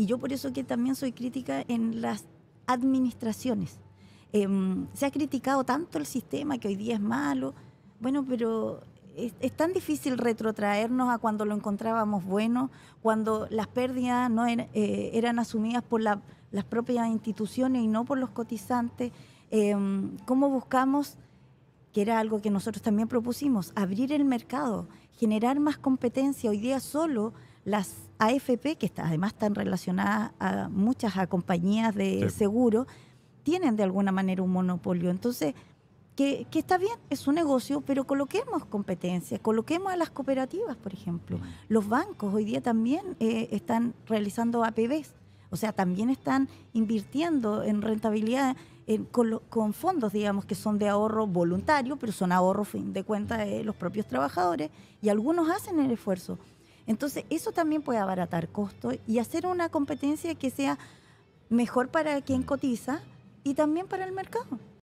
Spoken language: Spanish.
Y yo por eso que también soy crítica en las administraciones. Em, se ha criticado tanto el sistema que hoy día es malo. Bueno, pero es, tan difícil retrotraernos a cuando lo encontrábamos bueno, cuando las pérdidas no er, eh, eran asumidas por las propias instituciones y no por los cotizantes. Em, ¿Cómo buscamos, que era algo que nosotros también propusimos, abrir el mercado, generar más competencia? Hoy día solo las AFP, que además están relacionadas a muchas compañías de seguro, tienen de alguna manera un monopolio. Entonces, que, está bien, es un negocio, pero coloquemos competencias, coloquemos a las cooperativas, por ejemplo. Mm. Los bancos hoy día también eh, están realizando APBs, o sea, también están invirtiendo en rentabilidad con, fondos, digamos, que son de ahorro voluntario, pero son ahorro, fin de cuenta de los propios trabajadores, y algunos hacen el esfuerzo. Entonces, eso también puede abaratar costos y hacer una competencia que sea mejor para quien cotiza y también para el mercado.